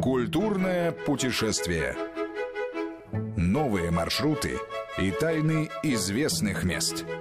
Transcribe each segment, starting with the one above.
Культурное путешествие. Новые маршруты и тайны известных мест –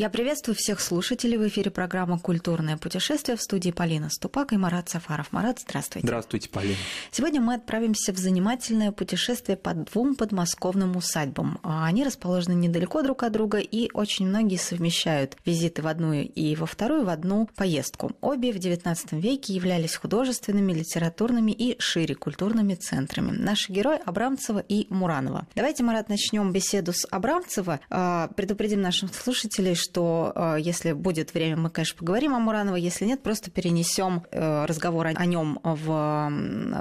я приветствую всех слушателей. В эфире программы «Культурное путешествие» в студии Полина Ступак и Марат Сафаров. Марат, здравствуйте. Здравствуйте, Полина. Сегодня мы отправимся в занимательное путешествие по двум подмосковным усадьбам. А, они расположены недалеко друг от друга, и очень многие совмещают визиты в одну и во вторую в одну поездку. Обе в XIX веке являлись художественными, литературными и шире культурными центрами. Наши герои – Абрамцева и Муранова. Давайте, Марат, начнем беседу с Абрамцева. А, предупредим нашим слушателей, что что э, если будет время, мы, конечно, поговорим о Мурановой, если нет, просто перенесем э, разговор о нем в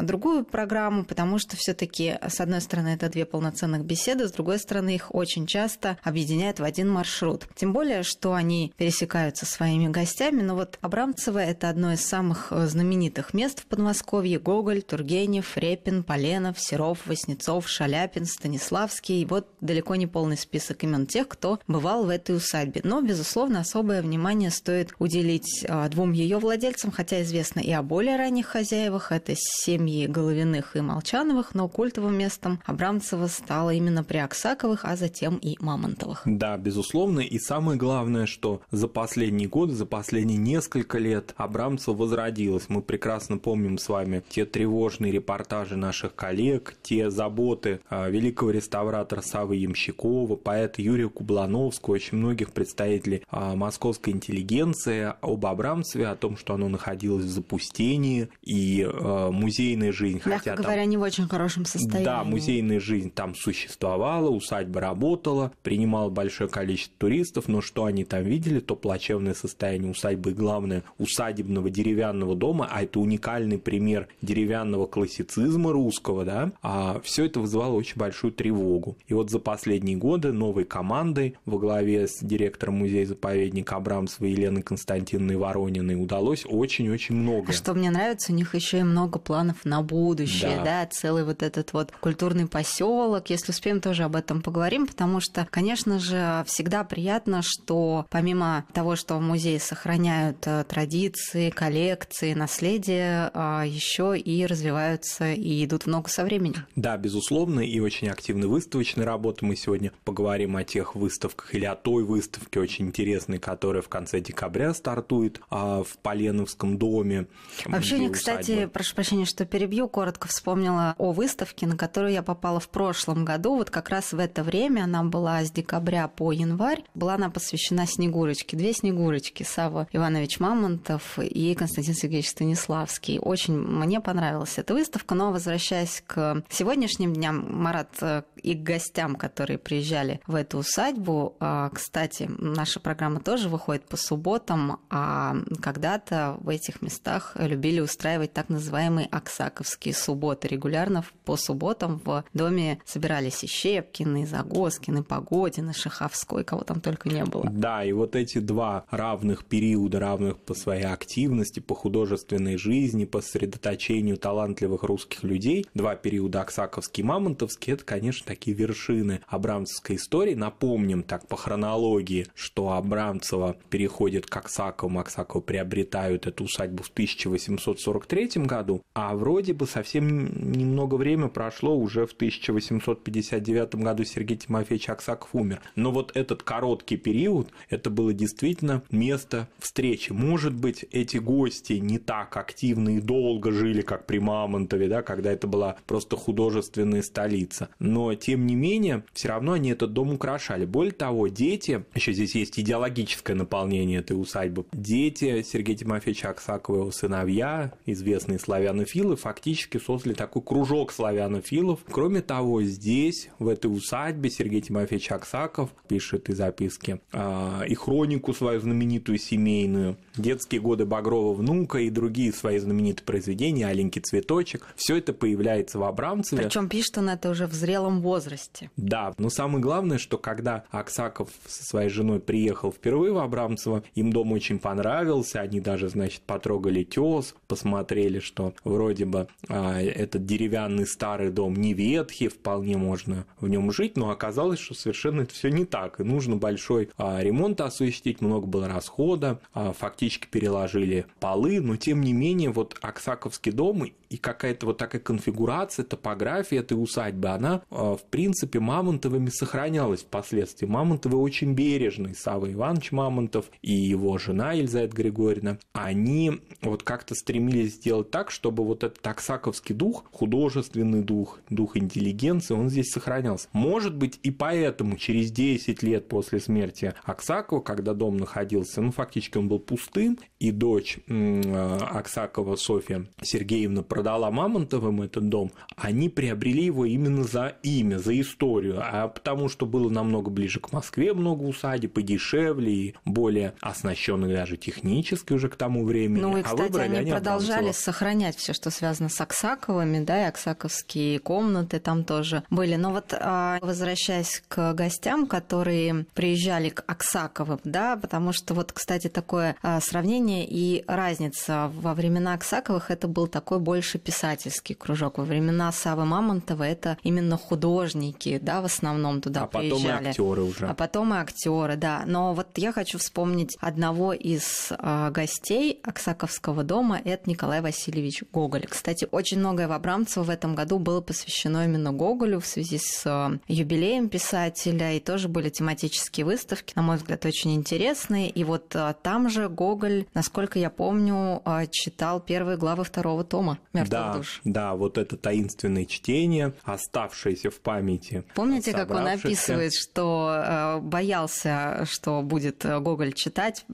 другую программу, потому что все-таки, с одной стороны, это две полноценных беседы, с другой стороны, их очень часто объединяют в один маршрут. Тем более, что они пересекаются своими гостями. Но вот Абрамцево – это одно из самых э, знаменитых мест в Подмосковье. Гоголь, Тургенев, Репин, Поленов, Серов, Васнецов, Шаляпин, Станиславский. И вот далеко не полный список имен тех, кто бывал в этой усадьбе. Но безусловно, особое внимание стоит уделить а, двум ее владельцам, хотя известно и о более ранних хозяевах, это семьи Головиных и Молчановых, но культовым местом Абрамцева стало именно при Аксаковых, а затем и Мамонтовых. Да, безусловно, и самое главное, что за последний год, за последние несколько лет Абрамцева возродилась. Мы прекрасно помним с вами те тревожные репортажи наших коллег, те заботы а, великого реставратора Савы Ямщикова, поэта Юрия Кублановского, очень многих представителей знает ли а, московская интеллигенция а об Абрамцеве, о том, что оно находилось в запустении, и а, музейная жизнь, Мягко хотя говоря, там, не в очень хорошем состоянии. Да, музейная жизнь там существовала, усадьба работала, принимала большое количество туристов, но что они там видели, то плачевное состояние усадьбы, и главное, усадебного деревянного дома, а это уникальный пример деревянного классицизма русского, да, а все это вызывало очень большую тревогу. И вот за последние годы новой командой во главе с директором директора музея-заповедника Абрамцева Елены Константиновны Ворониной удалось очень-очень много. А что мне нравится, у них еще и много планов на будущее, да, да целый вот этот вот культурный поселок. Если успеем, тоже об этом поговорим, потому что, конечно же, всегда приятно, что помимо того, что в музее сохраняют э, традиции, коллекции, наследие, а, еще и развиваются и идут в ногу со временем. Да, безусловно, и очень активны выставочные работы. Мы сегодня поговорим о тех выставках или о той выставке, очень интересный, который в конце декабря стартует а, в Поленовском доме. А вообще, я, кстати, прошу прощения, что перебью, коротко вспомнила о выставке, на которую я попала в прошлом году. Вот как раз в это время она была с декабря по январь. Была она посвящена Снегурочке. Две Снегурочки. Сава Иванович Мамонтов и Константин Сергеевич Станиславский. Очень мне понравилась эта выставка. Но возвращаясь к сегодняшним дням, Марат, э, и к гостям, которые приезжали в эту усадьбу, а, кстати, наша программа тоже выходит по субботам, а когда-то в этих местах любили устраивать так называемые Оксаковские субботы. Регулярно по субботам в доме собирались и Щепкины, и Загоскины, Погодины, Шаховской, кого там только не было. Да, и вот эти два равных периода, равных по своей активности, по художественной жизни, по сосредоточению талантливых русских людей, два периода Оксаковский, и мамонтовский, это, конечно, такие вершины абрамцевской истории. Напомним так по хронологии, что Абрамцева переходит к Аксакову, Аксаков приобретают эту усадьбу в 1843 году, а вроде бы совсем немного времени прошло, уже в 1859 году Сергей Тимофеевич Аксаков умер. Но вот этот короткий период, это было действительно место встречи. Может быть, эти гости не так активно и долго жили, как при Мамонтове, да, когда это была просто художественная столица. Но, тем не менее, все равно они этот дом украшали. Более того, дети, еще здесь здесь есть идеологическое наполнение этой усадьбы. Дети Сергея Тимофеевича Аксакова и его сыновья, известные славянофилы, фактически создали такой кружок славянофилов. Кроме того, здесь, в этой усадьбе, Сергей Тимофеевич Аксаков пишет и записки, а, и хронику свою знаменитую семейную, детские годы Багрова внука и другие свои знаменитые произведения, «Аленький цветочек». Все это появляется в Абрамцеве. Причем пишет он это уже в зрелом возрасте. Да, но самое главное, что когда Аксаков со своей женой мной приехал впервые в Абрамцево, им дом очень понравился, они даже, значит, потрогали тес, посмотрели, что вроде бы а, этот деревянный старый дом не ветхий, вполне можно в нем жить, но оказалось, что совершенно это все не так, и нужно большой а, ремонт осуществить, много было расхода, а, фактически переложили полы, но тем не менее вот Аксаковский дом и какая-то вот такая конфигурация, топография этой усадьбы, она, э, в принципе, Мамонтовыми сохранялась впоследствии. Мамонтовы очень бережные, Савва Иванович Мамонтов и его жена Елизавета Григорьевна, они вот как-то стремились сделать так, чтобы вот этот таксаковский дух, художественный дух, дух интеллигенции, он здесь сохранялся. Может быть, и поэтому через 10 лет после смерти Аксакова, когда дом находился, ну, фактически он был пустым, и дочь э, Аксакова Софья Сергеевна продала Мамонтовым этот дом, они приобрели его именно за имя, за историю, а потому что было намного ближе к Москве много усадеб и дешевле, и более оснащенных даже технически уже к тому времени. Ну и, а кстати, а выбрали, они, продолжали сохранять все, что связано с Аксаковыми, да, и аксаковские комнаты там тоже были. Но вот а, возвращаясь к гостям, которые приезжали к Аксаковым, да, потому что вот, кстати, такое а, сравнение и разница во времена Аксаковых это был такой больше больше писательский кружок. Во времена Савы Мамонтова это именно художники, да, в основном туда а приезжали. А потом и актеры уже. А потом и актеры, да. Но вот я хочу вспомнить одного из э, гостей Оксаковского дома, это Николай Васильевич Гоголь. Кстати, очень многое в Абрамцево в этом году было посвящено именно Гоголю в связи с э, юбилеем писателя, и тоже были тематические выставки, на мой взгляд, очень интересные. И вот э, там же Гоголь, насколько я помню, э, читал первые главы второго тома мертвых да, душ. Да, вот это таинственное чтение, оставшееся в памяти. Помните, как он описывает, что э, боялся, что будет э, Гоголь читать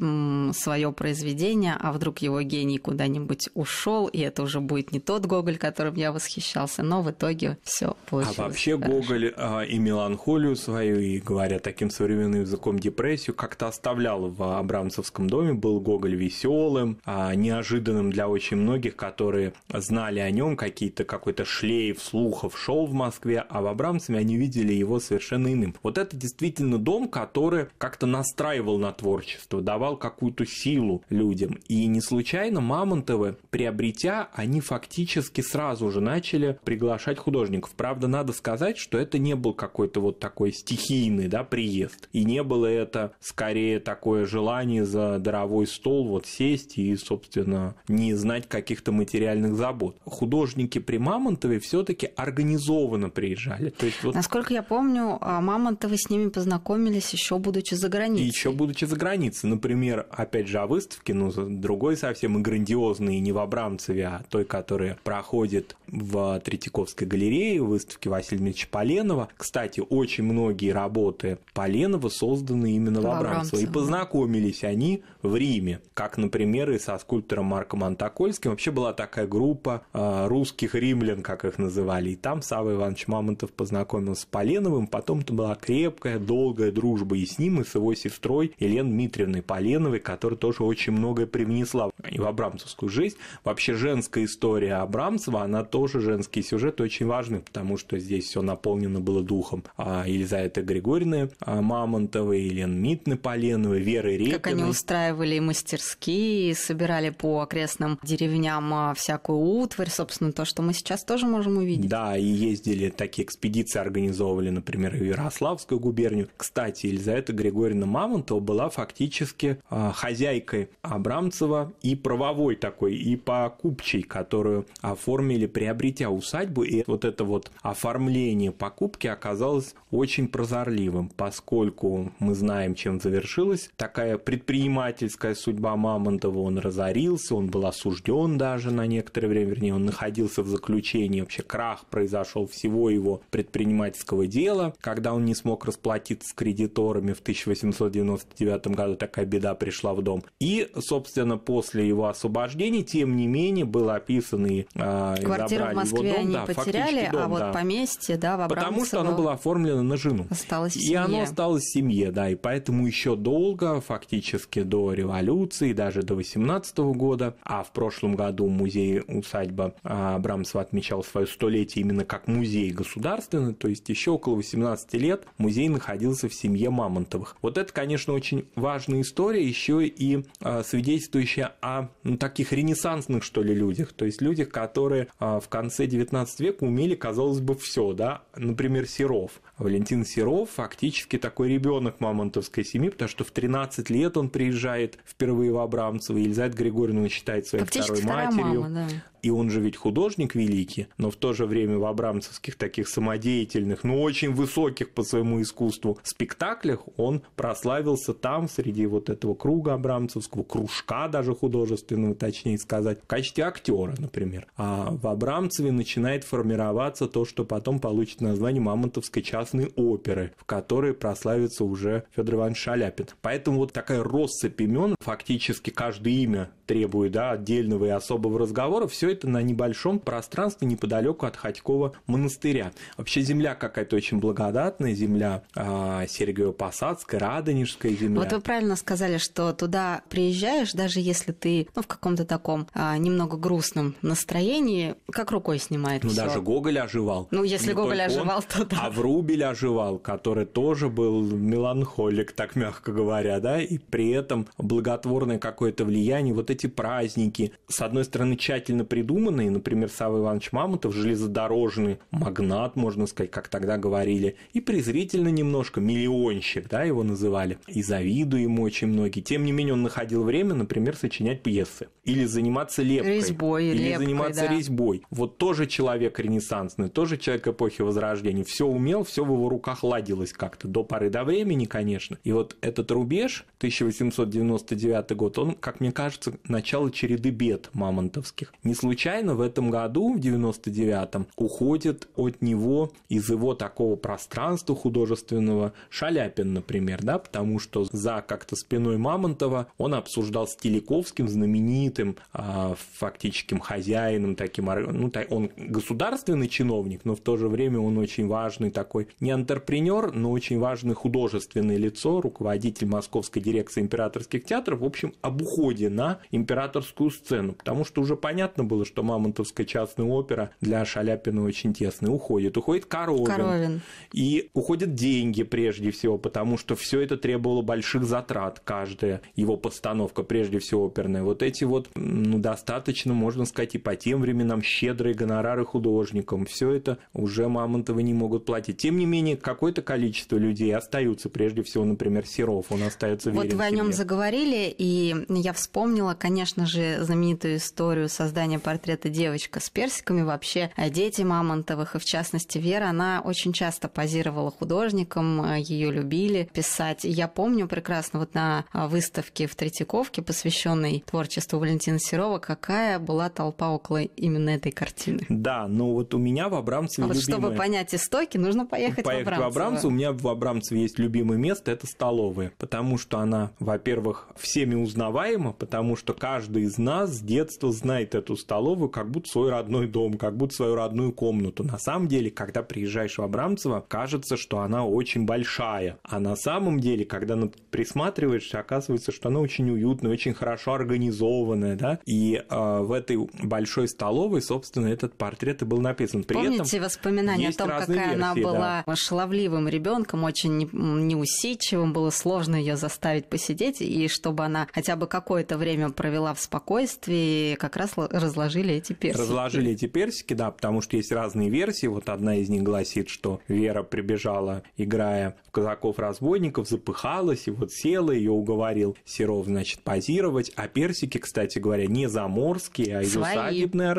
свое произведение, а вдруг его гений куда-нибудь ушел, и это уже будет не тот Гоголь, которым я восхищался, но в итоге все а получилось. А вообще хорошо. Гоголь э, и меланхолию свою, и говоря таким современным языком депрессию, как-то оставлял в Абрамцевском доме. Был Гоголь веселым, а, неожиданным для очень многих, которые знали знали о нем, какие-то какой-то шлейф слухов шел в Москве, а в Абрамцеве они видели его совершенно иным. Вот это действительно дом, который как-то настраивал на творчество, давал какую-то силу людям. И не случайно Мамонтовы, приобретя, они фактически сразу же начали приглашать художников. Правда, надо сказать, что это не был какой-то вот такой стихийный да, приезд. И не было это скорее такое желание за дровой стол вот сесть и, собственно, не знать каких-то материальных забот работ. Художники при Мамонтове все-таки организованно приезжали. То есть, вот... Насколько я помню, а, Мамонтовы с ними познакомились еще будучи за границей. еще будучи за границей. Например, опять же о выставке, но другой совсем и грандиозной, не в Абрамцеве, а той, которая проходит в Третьяковской галерее, выставке Василия Дмитриевича Поленова. Кстати, очень многие работы Поленова созданы именно в Абрамцево. И познакомились они в Риме, как, например, и со скульптором Марком Антокольским. Вообще была такая группа а, русских римлян, как их называли. И там Савва Иванович Мамонтов познакомился с Поленовым, потом это была крепкая, долгая дружба и с ним, и с его сестрой Еленой Дмитриевной Поленовой, которая тоже очень многое привнесла и в абрамцевскую жизнь. Вообще женская история Абрамцева, она тоже женский сюжет очень важный, потому что здесь все наполнено было духом а, Елизаветы Григорьевны а, Мамонтовой, Елены Митны Поленовой, Веры Репиной. Как они устраивали мастерские, собирали по окрестным деревням всякую утварь, собственно, то, что мы сейчас тоже можем увидеть. Да, и ездили такие экспедиции, организовывали, например, в Ярославскую губернию. Кстати, Елизавета Григорьевна Мамонтова была фактически а, хозяйкой Абрамцева и правовой такой, и покупчей, которую оформили, приобретя усадьбу. И вот это вот оформление покупки оказалось очень прозорливым, поскольку мы знаем, чем завершилась такая предпринимательская судьба Мамонтова. Он разорился, он был осужден даже на некоторое время вернее, он находился в заключении, вообще крах произошел всего его предпринимательского дела, когда он не смог расплатиться с кредиторами в 1899 году, такая беда пришла в дом. И, собственно, после его освобождения, тем не менее, был описан и э, Квартиру в Москве его дом, они да, потеряли, а дом, а вот да. поместье, да, в Абрамцево... Потому что оно было оформлено на жену. Осталось и семье. оно осталось в семье, да, и поэтому еще долго, фактически до революции, даже до 18 года, а в прошлом году музей усадьба а, Абрамсова отмечала свое столетие именно как музей государственный, то есть еще около 18 лет музей находился в семье Мамонтовых. Вот это, конечно, очень важная история, еще и а, свидетельствующая о ну, таких ренессансных, что ли, людях, то есть людях, которые а, в конце 19 века умели, казалось бы, все, да, например, Серов. Валентин Серов фактически такой ребенок мамонтовской семьи, потому что в 13 лет он приезжает впервые в Абрамцево, Елизавета Григорьевна считает своей фактически второй матерью. Мама, да. И он же ведь художник великий, но в то же время в абрамцевских таких самодеятельных, но ну, очень высоких по своему искусству спектаклях он прославился там, среди вот этого круга абрамцевского, кружка даже художественного, точнее сказать, в качестве актера, например. А в Абрамцеве начинает формироваться то, что потом получит название «Мамонтовской части прекрасные оперы, в которой прославится уже Федор Иванович Шаляпин. Поэтому вот такая россыпь имен, фактически каждое имя требует да, отдельного и особого разговора, все это на небольшом пространстве неподалеку от Ходькова монастыря. Вообще земля какая-то очень благодатная, земля э, а, Сергея Посадская, Радонежская земля. Вот вы правильно сказали, что туда приезжаешь, даже если ты ну, в каком-то таком э, немного грустном настроении, как рукой снимает. Ну, всё. даже Гоголь оживал. Ну, если Не Гоголь оживал, он, то а да. А в Рубе Эмиль Оживал, который тоже был меланхолик, так мягко говоря, да, и при этом благотворное какое-то влияние, вот эти праздники, с одной стороны, тщательно придуманные, например, Савва Иванович Мамонтов, железнодорожный магнат, можно сказать, как тогда говорили, и презрительно немножко, миллионщик, да, его называли, и завиду ему очень многие. Тем не менее, он находил время, например, сочинять пьесы или заниматься лепкой. Резьбой, или лепкой, заниматься да. резьбой. Вот тоже человек ренессансный, тоже человек эпохи Возрождения. Все умел, все в его руках ладилось как-то до поры до времени, конечно. И вот этот рубеж, 1899 год, он, как мне кажется, начало череды бед мамонтовских. Не случайно в этом году, в 99-м, уходит от него из его такого пространства художественного Шаляпин, например, да, потому что за как-то спиной Мамонтова он обсуждал с Теликовским знаменитым э, фактическим хозяином, таким, ну, он государственный чиновник, но в то же время он очень важный такой не антрепренер, но очень важное художественное лицо, руководитель Московской дирекции императорских театров, в общем, об уходе на императорскую сцену, потому что уже понятно было, что Мамонтовская частная опера для Шаляпина очень тесная, уходит. Уходит Коровин. Коровин. И уходят деньги прежде всего, потому что все это требовало больших затрат, каждая его постановка, прежде всего оперная. Вот эти вот, ну, достаточно, можно сказать, и по тем временам щедрые гонорары художникам. Все это уже Мамонтовы не могут платить. Тем не не менее, какое-то количество людей остаются, прежде всего, например, Серов, он остается верен Вот вы о нем заговорили, и я вспомнила, конечно же, знаменитую историю создания портрета девочка с персиками, вообще э, дети Мамонтовых, и в частности Вера, она очень часто позировала художником, э, ее любили писать. Я помню прекрасно вот на э, выставке в Третьяковке, посвященной творчеству Валентина Серова, какая была толпа около именно этой картины. Да, но вот у меня в Абрамцеве а вот любимая... чтобы понять истоки, нужно поехать поехать, поехать в, Абрамцево. в Абрамцево. У меня в Абрамцево есть любимое место, это столовая, потому что она, во-первых, всеми узнаваема, потому что каждый из нас с детства знает эту столовую как будто свой родной дом, как будто свою родную комнату. На самом деле, когда приезжаешь в Абрамцево, кажется, что она очень большая, а на самом деле, когда присматриваешься, оказывается, что она очень уютная, очень хорошо организованная, да, и э, в этой большой столовой, собственно, этот портрет и был написан. При Помните этом воспоминания о том, какая версии, она была шаловливым ребенком, очень неусидчивым, было сложно ее заставить посидеть, и чтобы она хотя бы какое-то время провела в спокойствии, как раз разложили эти персики. Разложили эти персики, да, потому что есть разные версии. Вот одна из них гласит, что Вера прибежала, играя в казаков-разбойников, запыхалась, и вот села, ее уговорил Серов, значит, позировать. А персики, кстати говоря, не заморские, а из Свои. усадебной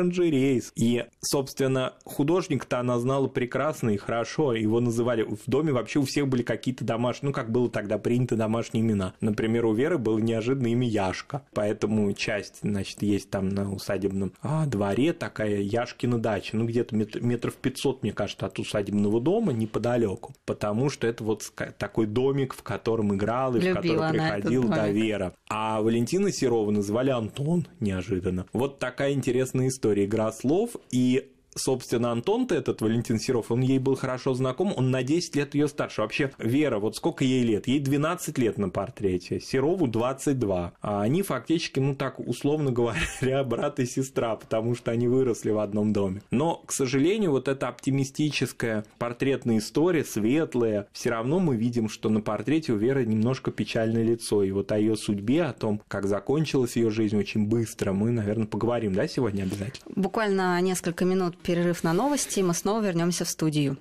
И, собственно, художник-то она знала прекрасно и хорошо, и вот его называли. В доме вообще у всех были какие-то домашние, ну, как было тогда принято домашние имена. Например, у Веры было неожиданное имя Яшка, поэтому часть, значит, есть там на усадебном а, дворе такая Яшкина дача, ну, где-то метров 500, мне кажется, от усадебного дома неподалеку, потому что это вот такой домик, в котором играл и Любила в который приходил до да, Вера. А Валентина Серова называли Антон неожиданно. Вот такая интересная история, игра слов, и собственно, Антон-то этот Валентин Серов, он ей был хорошо знаком, он на 10 лет ее старше. Вообще, Вера, вот сколько ей лет? Ей 12 лет на портрете, Серову 22. А они фактически, ну так, условно говоря, брат и сестра, потому что они выросли в одном доме. Но, к сожалению, вот эта оптимистическая портретная история, светлая, все равно мы видим, что на портрете у Веры немножко печальное лицо. И вот о ее судьбе, о том, как закончилась ее жизнь очень быстро, мы, наверное, поговорим, да, сегодня обязательно? Буквально несколько минут перерыв на новости, и мы снова вернемся в студию.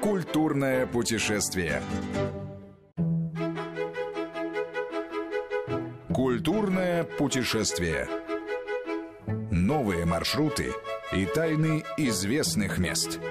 Культурное путешествие. Культурное путешествие. Новые маршруты и тайны известных мест –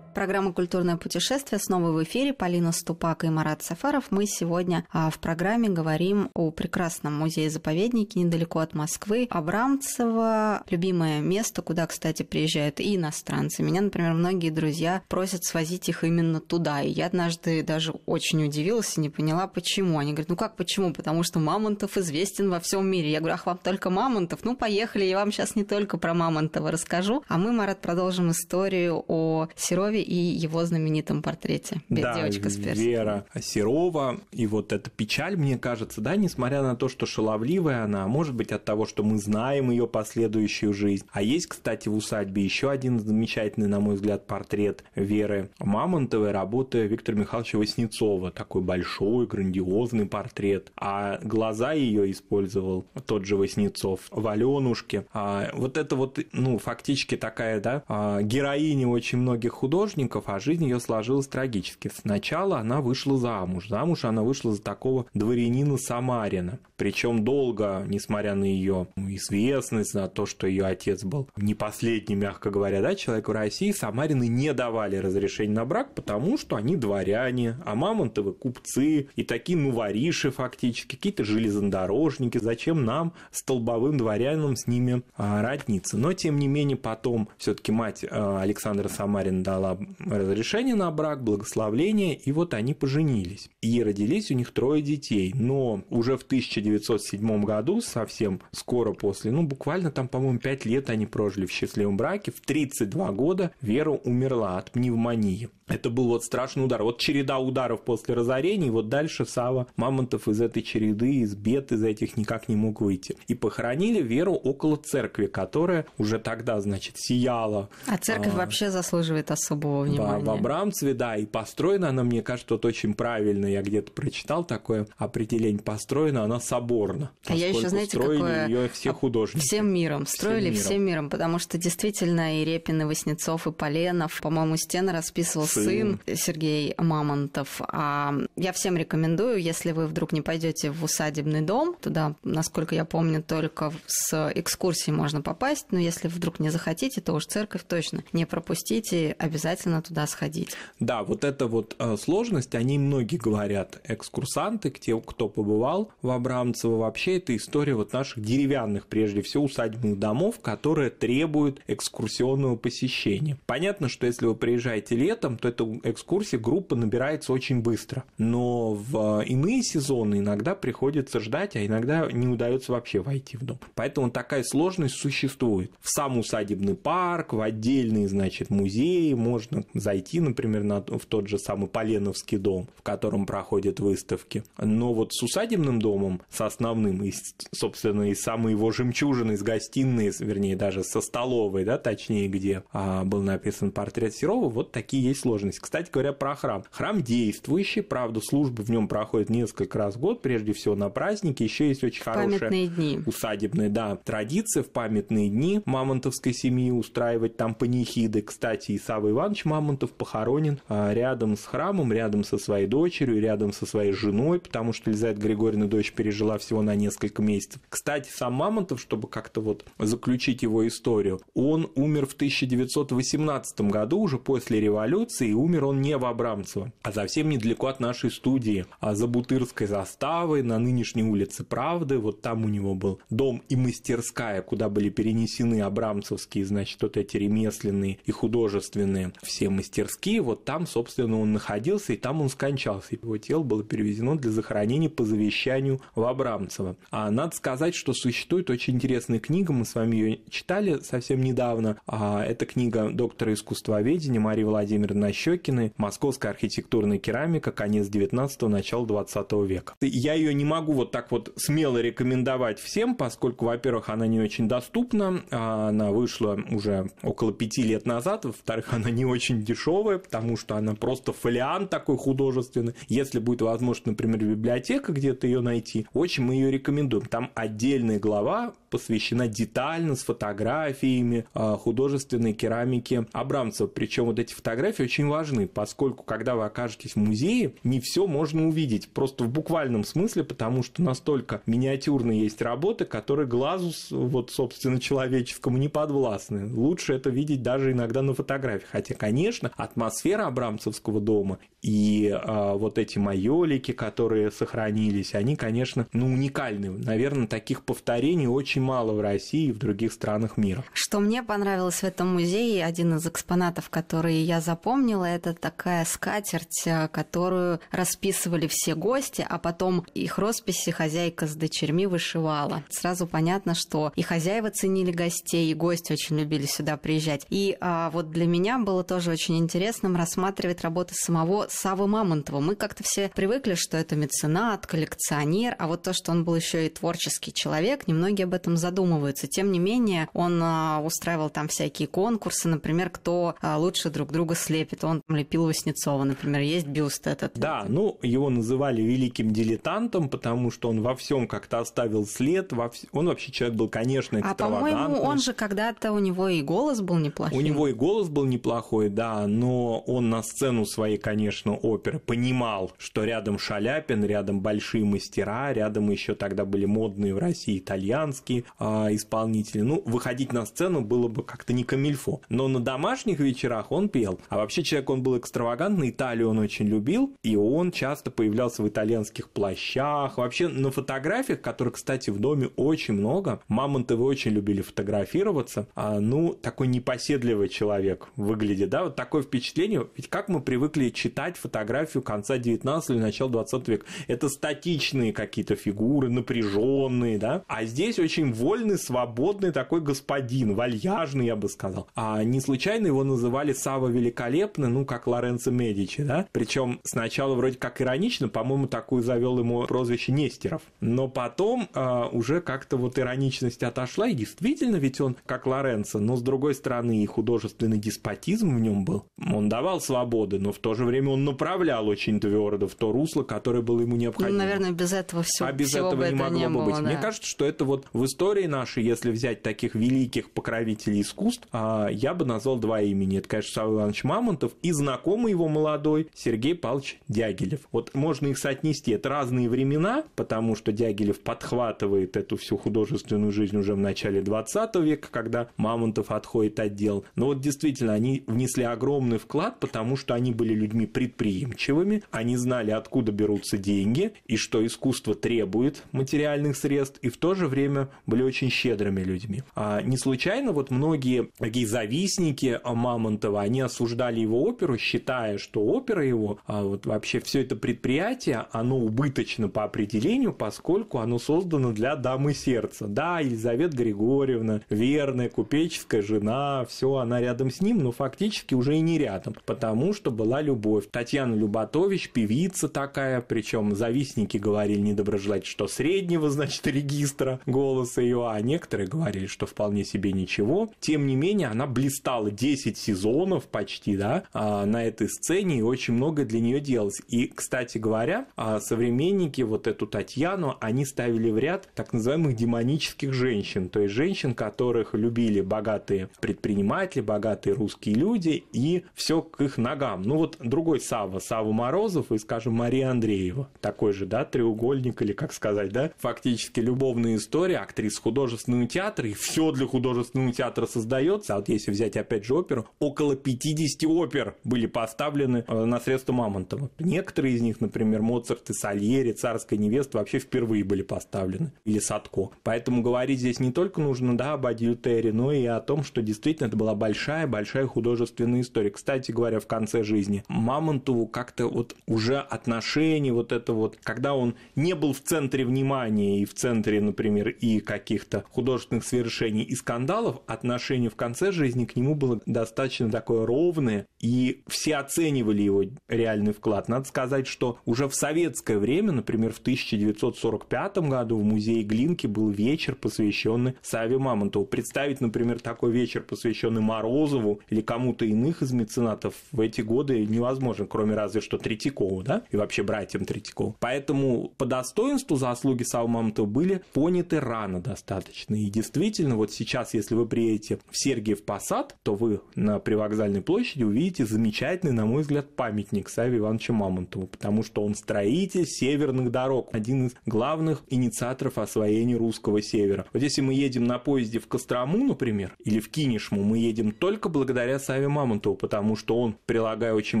Программа «Культурное путешествие» снова в эфире. Полина Ступак и Марат Сафаров. Мы сегодня а, в программе говорим о прекрасном музее-заповеднике недалеко от Москвы. Абрамцево – любимое место, куда, кстати, приезжают и иностранцы. Меня, например, многие друзья просят свозить их именно туда. И я однажды даже очень удивилась и не поняла, почему. Они говорят, ну как почему? Потому что Мамонтов известен во всем мире. Я говорю, ах, вам только Мамонтов? Ну, поехали, я вам сейчас не только про Мамонтова расскажу. А мы, Марат, продолжим историю о Серове и его знаменитом портрете да, «Девочка с персиком». Вера Серова. И вот эта печаль, мне кажется, да, несмотря на то, что шаловливая она, может быть, от того, что мы знаем ее последующую жизнь. А есть, кстати, в усадьбе еще один замечательный, на мой взгляд, портрет Веры Мамонтовой, работы Виктора Михайловича Васнецова. Такой большой, грандиозный портрет. А глаза ее использовал тот же Васнецов в Аленушке. А вот это вот, ну, фактически такая, да, а, героиня очень многих художников, родственников, а жизнь ее сложилась трагически. Сначала она вышла замуж. Замуж она вышла за такого дворянина Самарина. Причем долго, несмотря на ее известность, на то, что ее отец был не последний, мягко говоря, да, человек в России, Самарины не давали разрешения на брак, потому что они дворяне, а Мамонтовы купцы и такие, ну, вориши фактически, какие-то железнодорожники. Зачем нам, столбовым дворянам, с ними а, родниться? Но, тем не менее, потом все-таки мать э, Александра Самарина дала разрешение на брак, благословление, и вот они поженились. И родились у них трое детей, но уже в 1907 году, совсем скоро после, ну, буквально там, по-моему, 5 лет они прожили в счастливом браке, в 32 года Вера умерла от пневмонии. Это был вот страшный удар. Вот череда ударов после разорений, вот дальше Сава Мамонтов из этой череды, из бед, из этих никак не мог выйти. И похоронили Веру около церкви, которая уже тогда, значит, сияла. А церковь а... вообще заслуживает особого такого внимания. В, в Абрамцеве, да, и построена она, мне кажется, вот очень правильно. Я где-то прочитал такое определение. Построена она соборно. А я еще, знаете, строили какое... ее все художники. Всем миром. Строили всем миром. всем миром, потому что действительно и Репин, и Васнецов, и Поленов, по-моему, стены расписывал сын, сын Сергей Мамонтов. А я всем рекомендую, если вы вдруг не пойдете в усадебный дом, туда, насколько я помню, только с экскурсией можно попасть, но если вдруг не захотите, то уж церковь точно не пропустите, обязательно обязательно туда сходить. Да, вот эта вот э, сложность, о ней многие говорят, экскурсанты, те, кто побывал в Абрамцево, вообще это история вот наших деревянных, прежде всего, усадебных домов, которые требуют экскурсионного посещения. Понятно, что если вы приезжаете летом, то эта экскурсия группа набирается очень быстро, но в э, иные сезоны иногда приходится ждать, а иногда не удается вообще войти в дом. Поэтому такая сложность существует. В сам усадебный парк, в отдельные, значит, музеи можно зайти, например, на, в тот же самый Поленовский дом, в котором проходят выставки. Но вот с усадебным домом, с основным, и, собственно, и самой его жемчужиной, с гостиной, вернее, даже со столовой, да, точнее, где а, был написан портрет Серова, вот такие есть сложности. Кстати говоря, про храм. Храм действующий, правда, службы в нем проходят несколько раз в год, прежде всего на праздники, еще есть очень хорошая дни. усадебная, да, традиция в памятные дни мамонтовской семьи устраивать там панихиды. Кстати, Исава Иванович Мамонтов похоронен а, рядом с храмом, рядом со своей дочерью, рядом со своей женой, потому что Елизавета Григорьевна дочь пережила всего на несколько месяцев. Кстати, сам Мамонтов, чтобы как-то вот заключить его историю, он умер в 1918 году, уже после революции, и умер он не в Абрамцево, а совсем недалеко от нашей студии, а за Бутырской заставой, на нынешней улице Правды, вот там у него был дом и мастерская, куда были перенесены абрамцевские, значит, вот эти ремесленные и художественные все все мастерские, вот там, собственно, он находился, и там он скончался. Его тело было перевезено для захоронения по завещанию в Абрамцево. А надо сказать, что существует очень интересная книга, мы с вами ее читали совсем недавно. А, это книга доктора искусствоведения Марии Владимировны Нащекиной «Московская архитектурная керамика. Конец 19-го, начало 20 века». Я ее не могу вот так вот смело рекомендовать всем, поскольку, во-первых, она не очень доступна, а, она вышла уже около пяти лет назад, во-вторых, она не очень очень дешевая, потому что она просто фолиант такой художественный. Если будет возможность, например, библиотека где-то ее найти, очень мы ее рекомендуем. Там отдельная глава посвящена детально с фотографиями а, художественной керамики Абрамцева. Причем вот эти фотографии очень важны, поскольку когда вы окажетесь в музее, не все можно увидеть, просто в буквальном смысле, потому что настолько миниатюрные есть работы, которые глазу, вот, собственно, человеческому не подвластны. Лучше это видеть даже иногда на фотографии, хотя, конечно, конечно, атмосфера Абрамцевского дома и э, вот эти майолики, которые сохранились, они, конечно, ну, уникальны. Наверное, таких повторений очень мало в России и в других странах мира. Что мне понравилось в этом музее, один из экспонатов, который я запомнила, это такая скатерть, э, которую расписывали все гости, а потом их росписи хозяйка с дочерьми вышивала. Сразу понятно, что и хозяева ценили гостей, и гости очень любили сюда приезжать. И а, вот для меня было тоже тоже очень интересным рассматривать работы самого Савы Мамонтова. Мы как-то все привыкли, что это меценат, коллекционер, а вот то, что он был еще и творческий человек, немногие об этом задумываются. Тем не менее, он а, устраивал там всякие конкурсы, например, кто а, лучше друг друга слепит. Он лепил Васнецова, например, есть бюст этот. Да, ну, его называли великим дилетантом, потому что он во всем как-то оставил след, во вс... он вообще человек был, конечно, экстравагантный. А, по-моему, он же когда-то у него и голос был неплохой. У него и голос был неплохой, да, но он на сцену своей, конечно, оперы понимал, что рядом Шаляпин, рядом большие мастера, рядом еще тогда были модные в России итальянские э, исполнители. Ну, выходить на сцену было бы как-то не камильфо. Но на домашних вечерах он пел. А вообще человек, он был экстравагантный, Италию он очень любил, и он часто появлялся в итальянских плащах. Вообще на фотографиях, которых, кстати, в доме очень много, Мамонтовы очень любили фотографироваться. А, ну, такой непоседливый человек выглядит, да, да, вот такое впечатление, ведь как мы привыкли читать фотографию конца 19 или начала 20 века, это статичные какие-то фигуры, напряженные, да, а здесь очень вольный, свободный такой господин, вальяжный, я бы сказал, а не случайно его называли Сава Великолепный, ну, как Лоренцо Медичи, да, причем сначала вроде как иронично, по-моему, такую завел ему прозвище Нестеров, но потом э, уже как-то вот ироничность отошла, и действительно, ведь он как Лоренцо, но с другой стороны и художественный деспотизм в нем нем был. Он давал свободы, но в то же время он направлял очень твердо в то русло, которое было ему ну, необходимо. Ну, наверное, без этого все. А без всего этого бы не это могло не было, бы быть. Да. Мне кажется, что это вот в истории нашей, если взять таких великих покровителей искусств, а, я бы назвал два имени. Это, конечно, Савва Иванович Мамонтов и знакомый его молодой Сергей Павлович Дягилев. Вот можно их соотнести. Это разные времена, потому что Дягилев подхватывает эту всю художественную жизнь уже в начале 20 века, когда Мамонтов отходит от дел. Но вот действительно, они внесли внесли огромный вклад, потому что они были людьми предприимчивыми, они знали, откуда берутся деньги и что искусство требует материальных средств, и в то же время были очень щедрыми людьми. А не случайно вот многие такие завистники а, Мамонтова, они осуждали его оперу, считая, что опера его, а вот вообще все это предприятие, оно убыточно по определению, поскольку оно создано для дамы сердца. Да, Елизавета Григорьевна, верная купеческая жена, все, она рядом с ним, но фактически практически уже и не рядом, потому что была любовь. Татьяна Любатович, певица такая, причем завистники говорили недоброжелательно, что среднего, значит, регистра голоса ее, а некоторые говорили, что вполне себе ничего. Тем не менее, она блистала 10 сезонов почти, да, а, на этой сцене, и очень много для нее делалось. И, кстати говоря, а, современники вот эту Татьяну, они ставили в ряд так называемых демонических женщин, то есть женщин, которых любили богатые предприниматели, богатые русские люди, и все к их ногам. Ну вот другой Сава, Сава Морозов и, скажем, Мария Андреева. Такой же, да, треугольник или как сказать, да, фактически любовная история, актрис художественного театра, и все для художественного театра создается. А вот если взять опять же оперу, около 50 опер были поставлены э, на средства Мамонтова. Некоторые из них, например, Моцарт и Сальери, Царская невеста вообще впервые были поставлены, или Садко. Поэтому говорить здесь не только нужно, да, об Адютере, но и о том, что действительно это была большая-большая художественная вымышленная история. Кстати говоря, в конце жизни Мамонтову как-то вот уже отношение вот это вот, когда он не был в центре внимания и в центре, например, и каких-то художественных свершений и скандалов, отношение в конце жизни к нему было достаточно такое ровное, и все оценивали его реальный вклад. Надо сказать, что уже в советское время, например, в 1945 году в музее Глинки был вечер, посвященный Саве Мамонтову. Представить, например, такой вечер, посвященный Морозову или кому-то иных из меценатов в эти годы невозможен, кроме разве что Третьякова, да, и вообще братьям Третьякова. Поэтому по достоинству заслуги Салмамтова были поняты рано достаточно. И действительно, вот сейчас, если вы приедете в Сергиев Посад, то вы на привокзальной площади увидите замечательный, на мой взгляд, памятник Саве Ивановича Мамонтову, потому что он строитель северных дорог, один из главных инициаторов освоения русского севера. Вот если мы едем на поезде в Кострому, например, или в Кинешму, мы едем только благодаря Саве Мамонтову Мамонтову, потому что он, прилагая очень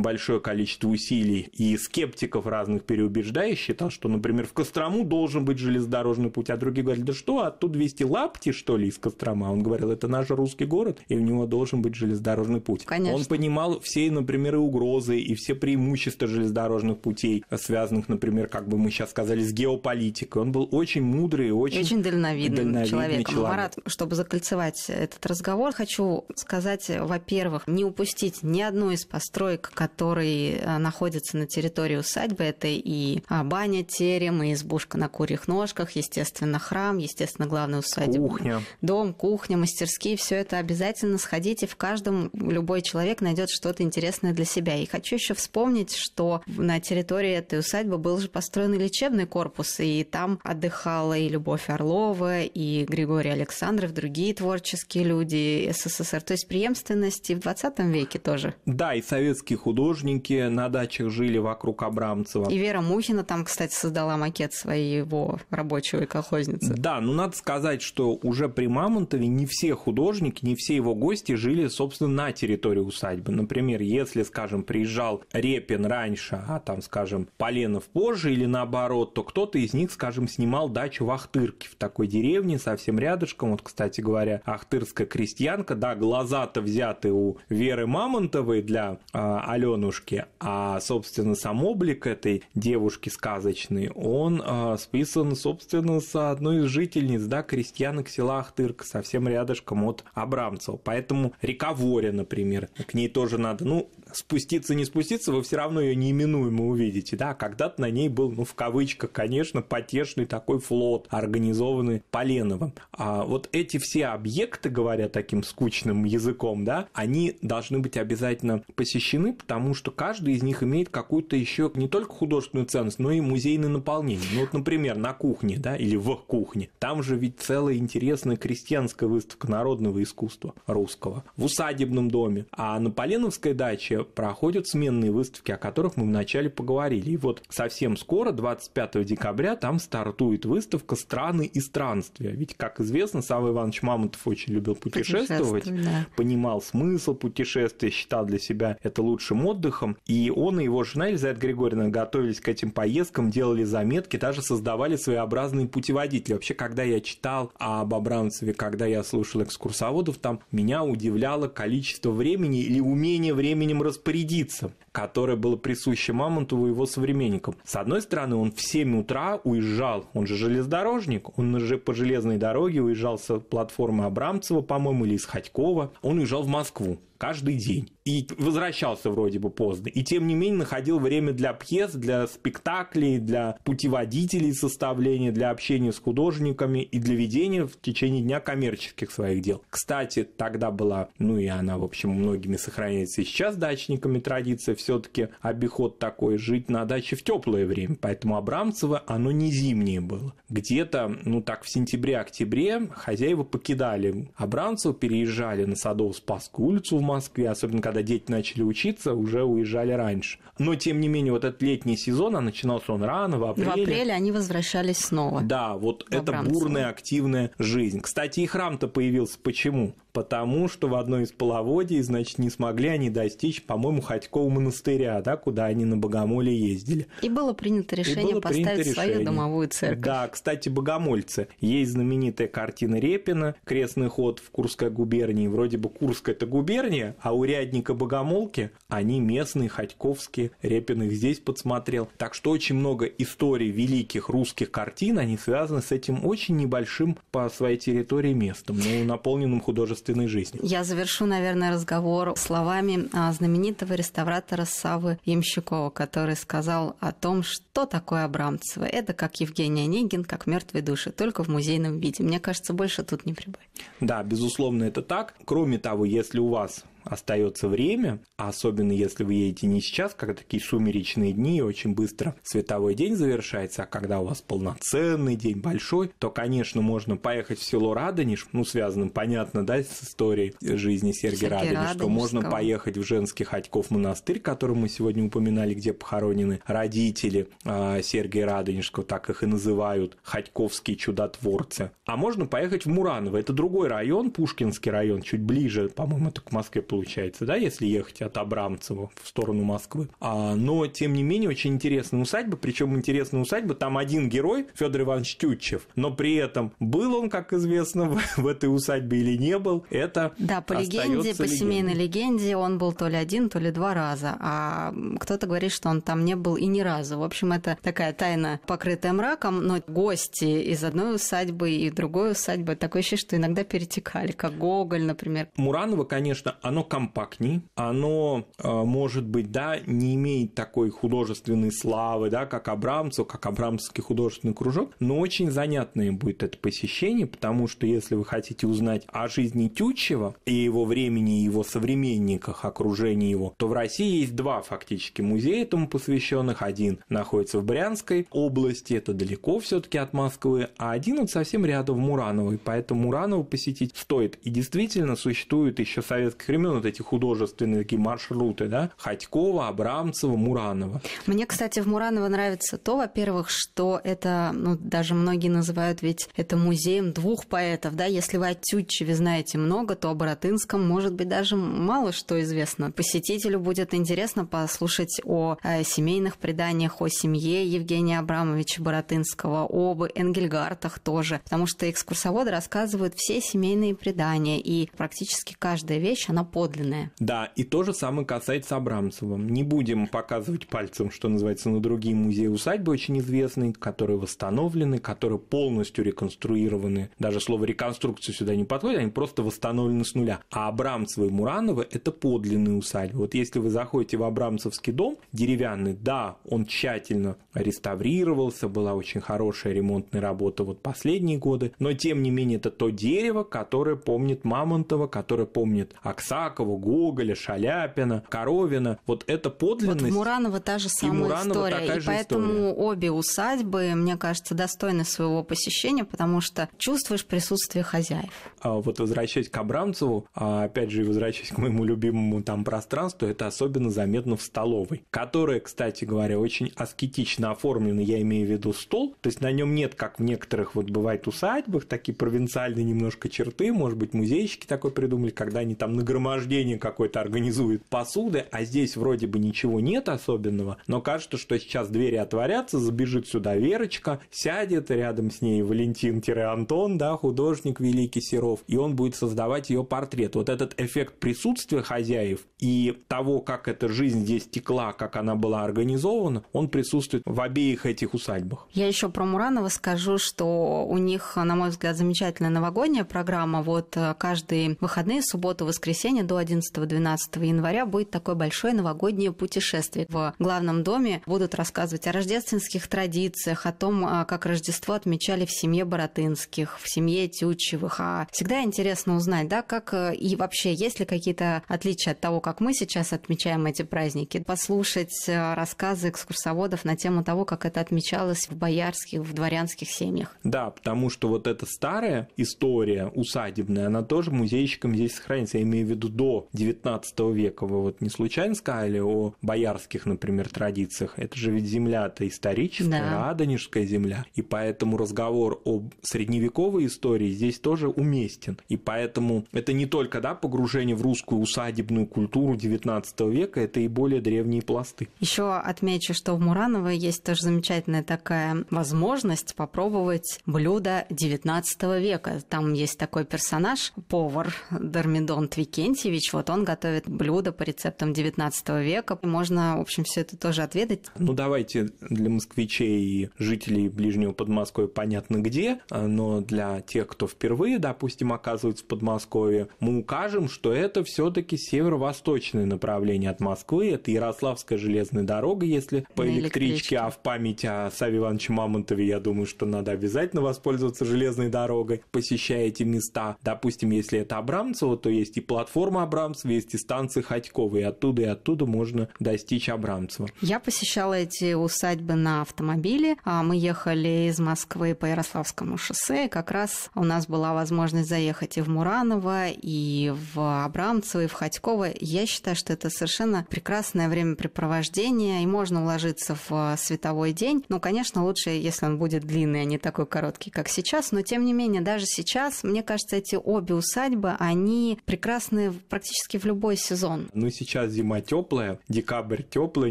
большое количество усилий и скептиков разных переубеждая, считал, что, например, в Кострому должен быть железнодорожный путь, а другие говорили, да что, а тут вести лапти, что ли, из Кострома? Он говорил, это наш русский город, и у него должен быть железнодорожный путь. Конечно. Он понимал все, например, и угрозы, и все преимущества железнодорожных путей, связанных, например, как бы мы сейчас сказали, с геополитикой. Он был очень мудрый, очень, и очень дальновидным, дальновидным человеком. человек. Марат, чтобы закольцевать этот разговор, хочу сказать, во-первых, не упустить ни одну из построек, которые э, находятся на территории усадьбы. Это и а, баня, терем, и избушка на курьих ножках, естественно, храм, естественно, главная усадьба. Кухня. Дом, кухня, мастерские. Все это обязательно сходите. В каждом любой человек найдет что-то интересное для себя. И хочу еще вспомнить, что на территории этой усадьбы был же построен лечебный корпус, и там отдыхала и Любовь Орлова, и Григорий Александров, другие творческие люди СССР. То есть преемственности в 20 веке тоже. Да, и советские художники на дачах жили вокруг Абрамцева. И Вера Мухина там, кстати, создала макет своего рабочего и колхозницы. Да, ну надо сказать, что уже при Мамонтове не все художники, не все его гости жили, собственно, на территории усадьбы. Например, если, скажем, приезжал Репин раньше, а там, скажем, Поленов позже или наоборот, то кто-то из них, скажем, снимал дачу в Ахтырке, в такой деревне, совсем рядышком. Вот, кстати говоря, ахтырская крестьянка, да, глаза-то взяты у Веры Веры Мамонтовой для а, Аленушки, а, собственно, сам облик этой девушки сказочной, он а, списан, собственно, с одной из жительниц, да, крестьянок села Ахтырка, совсем рядышком от Абрамцева. Поэтому река Воря, например, к ней тоже надо, ну, спуститься, не спуститься, вы все равно ее неименуемо увидите, да, когда-то на ней был, ну, в кавычках, конечно, потешный такой флот, организованный Поленовым. А вот эти все объекты, говоря таким скучным языком, да, они должны должны быть обязательно посещены, потому что каждый из них имеет какую-то еще не только художественную ценность, но и музейное наполнение. Ну вот, например, на кухне, да, или в кухне. Там же ведь целая интересная крестьянская выставка народного искусства русского в усадебном доме. А на Поленовской даче проходят сменные выставки, о которых мы вначале поговорили. И вот совсем скоро, 25 декабря, там стартует выставка «Страны и странствия». Ведь, как известно, Савва Иванович Мамонтов очень любил путешествовать, путешествовать да. понимал смысл путешествий путешествие, считал для себя это лучшим отдыхом. И он и его жена Елизавета Григорьевна готовились к этим поездкам, делали заметки, даже создавали своеобразные путеводители. Вообще, когда я читал об Абрамцеве, когда я слушал экскурсоводов, там меня удивляло количество времени или умение временем распорядиться, которое было присуще Мамонтову и его современникам. С одной стороны, он в 7 утра уезжал, он же железнодорожник, он же по железной дороге уезжал с платформы Абрамцева, по-моему, или из Ходькова, он уезжал в Москву каждый день и возвращался вроде бы поздно. И тем не менее находил время для пьес, для спектаклей, для путеводителей составления, для общения с художниками и для ведения в течение дня коммерческих своих дел. Кстати, тогда была, ну и она, в общем, многими сохраняется и сейчас дачниками традиция, все-таки обиход такой жить на даче в теплое время, поэтому Абрамцево оно не зимнее было. Где-то, ну так, в сентябре-октябре хозяева покидали Абрамцево, переезжали на Садово-Спасскую улицу в Москве, особенно когда когда дети начали учиться, уже уезжали раньше. Но, тем не менее, вот этот летний сезон, а начинался он рано, в апреле. В апреле они возвращались снова. Да, вот это бурная, активная жизнь. Кстати, и храм-то появился почему? потому что в одной из половодий, значит, не смогли они достичь, по-моему, Ходькова монастыря, да, куда они на Богомоле ездили. И было принято решение было поставить принято свою домовую церковь. Да, кстати, богомольцы. Есть знаменитая картина Репина «Крестный ход в Курской губернии». Вроде бы Курск – это губерния, а урядника Богомолки они местные, ходьковские. Репин их здесь подсмотрел. Так что очень много историй великих русских картин, они связаны с этим очень небольшим по своей территории местом, но наполненным художественным художественной жизнью. Я завершу, наверное, разговор словами а, знаменитого реставратора Савы Ямщикова, который сказал о том, что такое Абрамцево. Это как Евгений Онегин, как мертвые души, только в музейном виде. Мне кажется, больше тут не прибавить. Да, безусловно, это так. Кроме того, если у вас остается время, а особенно если вы едете не сейчас, когда такие сумеречные дни и очень быстро световой день завершается, а когда у вас полноценный день большой, то, конечно, можно поехать в село Радонеж, ну, связанным, понятно, да, с историей жизни Сергея, Сергея что можно поехать в женский Ходьков монастырь, который мы сегодня упоминали, где похоронены родители э, Сергея Радонежского, так их и называют, Ходьковские чудотворцы. А можно поехать в Мураново, это другой район, Пушкинский район, чуть ближе, по-моему, это к Москве получается, да, если ехать от Абрамцева в сторону Москвы. А, но, тем не менее, очень интересная усадьба, причем интересная усадьба, там один герой, Федор Иванович Тютчев, но при этом был он, как известно, в, в этой усадьбе или не был, это Да, по легенде, по легендой. семейной легенде, он был то ли один, то ли два раза, а кто-то говорит, что он там не был и ни разу. В общем, это такая тайна, покрытая мраком, но гости из одной усадьбы и другой усадьбы, такое ощущение, что иногда перетекали, как Гоголь, например. Муранова, конечно, оно оно компактнее, оно, а, может быть, да, не имеет такой художественной славы, да, как Абрамцу, как Абрамский художественный кружок, но очень занятное будет это посещение, потому что если вы хотите узнать о жизни Тютчева и его времени, и его современниках, окружении его, то в России есть два фактически музея этому посвященных. Один находится в Брянской области, это далеко все-таки от Москвы, а один вот совсем рядом в Мураново, поэтому Мураново посетить стоит. И действительно существует еще советских времен определены вот эти художественные такие маршруты, да, Ходькова, Абрамцева, Муранова. Мне, кстати, в Муранова нравится то, во-первых, что это, ну, даже многие называют ведь это музеем двух поэтов, да, если вы о Тютчеве знаете много, то о Боротынском, может быть, даже мало что известно. Посетителю будет интересно послушать о э, семейных преданиях, о семье Евгения Абрамовича Боротынского, об Энгельгартах тоже, потому что экскурсоводы рассказывают все семейные предания, и практически каждая вещь, она полностью подлинное. Да, и то же самое касается Абрамцева. Не будем показывать пальцем, что называется, на другие музеи-усадьбы очень известные, которые восстановлены, которые полностью реконструированы. Даже слово «реконструкция» сюда не подходит, они просто восстановлены с нуля. А Абрамцева и Муранова – это подлинные усадьбы. Вот если вы заходите в Абрамцевский дом, деревянный, да, он тщательно реставрировался, была очень хорошая ремонтная работа вот последние годы, но тем не менее это то дерево, которое помнит Мамонтова, которое помнит Оксак, Булгакова, Гоголя, Шаляпина, Коровина. Вот это подлинность. Вот Муранова та же самая и Муранова история. Такая и же поэтому история. обе усадьбы, мне кажется, достойны своего посещения, потому что чувствуешь присутствие хозяев. А вот возвращаясь к Абрамцеву, а опять же, возвращаясь к моему любимому там пространству, это особенно заметно в столовой, которая, кстати говоря, очень аскетично оформлена, я имею в виду стол, то есть на нем нет, как в некоторых вот бывает усадьбах, такие провинциальные немножко черты, может быть, музейщики такой придумали, когда они там нагромождают награждение какое-то организует посуды, а здесь вроде бы ничего нет особенного, но кажется, что сейчас двери отворятся, забежит сюда Верочка, сядет рядом с ней Валентин-Антон, да, художник великий Серов, и он будет создавать ее портрет. Вот этот эффект присутствия хозяев и того, как эта жизнь здесь текла, как она была организована, он присутствует в обеих этих усадьбах. Я еще про Муранова скажу, что у них, на мой взгляд, замечательная новогодняя программа. Вот э, каждые выходные, субботу, воскресенье до 11-12 января будет такое большое новогоднее путешествие. В главном доме будут рассказывать о рождественских традициях, о том, а, как Рождество отмечали в семье Боротынских, в семье Тютчевых. А всегда интересно узнать, да, как э, и вообще есть ли какие-то отличия от того, как мы сейчас отмечаем эти праздники. Послушать э, рассказы экскурсоводов на тему того, как это отмечалось в боярских, в дворянских семьях. Да, потому что вот эта старая история усадебная, она тоже музейщикам здесь сохранится. Я имею в виду до XIX века. Вы вот не случайно сказали о боярских, например, традициях. Это же ведь земля-то историческая, да. Радонежская земля. И поэтому разговор об средневековой истории здесь тоже уместен. И поэтому это не только да, погружение в русскую усадебную культуру XIX века, это и более древние пласты. Еще отмечу, что в Мураново есть тоже замечательная такая возможность попробовать блюда XIX века. Там есть такой персонаж, повар Дармидон Твикенти Юрьевич, вот он готовит блюда по рецептам 19 века. Можно, в общем, все это тоже отведать. Ну, давайте для москвичей и жителей ближнего Подмосковья понятно где, а, но для тех, кто впервые, допустим, оказывается в Подмосковье, мы укажем, что это все таки северо-восточное направление от Москвы, это Ярославская железная дорога, если по электричке, электричке, а в память о Саве Ивановиче Мамонтове, я думаю, что надо обязательно воспользоваться железной дорогой, посещая эти места. Допустим, если это Абрамцево, то есть и платформа платформа Абрамцева, есть и станции Ходькова, и оттуда, и оттуда можно достичь Абрамцева. Я посещала эти усадьбы на автомобиле. а Мы ехали из Москвы по Ярославскому шоссе, и как раз у нас была возможность заехать и в Мураново, и в Абрамцево, и в Ходьково. Я считаю, что это совершенно прекрасное времяпрепровождение, и можно уложиться в а, световой день. Ну, конечно, лучше, если он будет длинный, а не такой короткий, как сейчас, но тем не менее, даже сейчас, мне кажется, эти обе усадьбы, они прекрасны практически в любой сезон. Ну, сейчас зима теплая, декабрь теплый,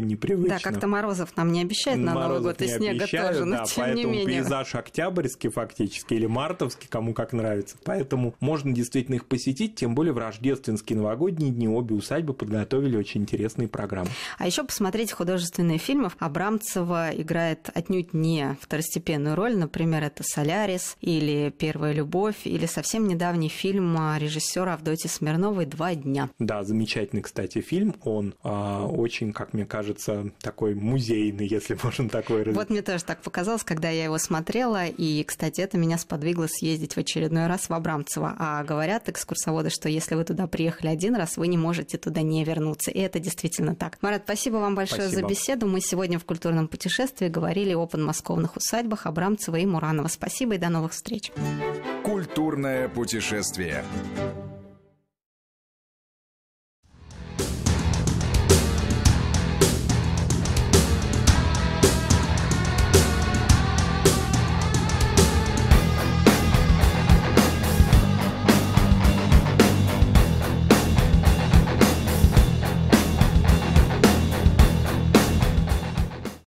непривычно. Да, как-то Морозов нам не обещают на Новый год, и снега обещают, тоже, но да, тем поэтому не менее. пейзаж октябрьский фактически или мартовский, кому как нравится. Поэтому можно действительно их посетить, тем более в рождественские новогодние дни обе усадьбы подготовили очень интересные программы. А еще посмотреть художественные фильмы. Абрамцева играет отнюдь не второстепенную роль, например, это «Солярис» или «Первая любовь», или совсем недавний фильм режиссера Авдотьи Смирновой два дня. Да, замечательный, кстати, фильм. Он э, очень, как мне кажется, такой музейный, если можно такое выразить. Вот мне тоже так показалось, когда я его смотрела. И, кстати, это меня сподвигло съездить в очередной раз в Абрамцево. А говорят экскурсоводы, что если вы туда приехали один раз, вы не можете туда не вернуться. И это действительно так. Марат, спасибо вам большое спасибо. за беседу. Мы сегодня в культурном путешествии говорили о подмосковных усадьбах Абрамцева и Муранова. Спасибо и до новых встреч. Культурное путешествие.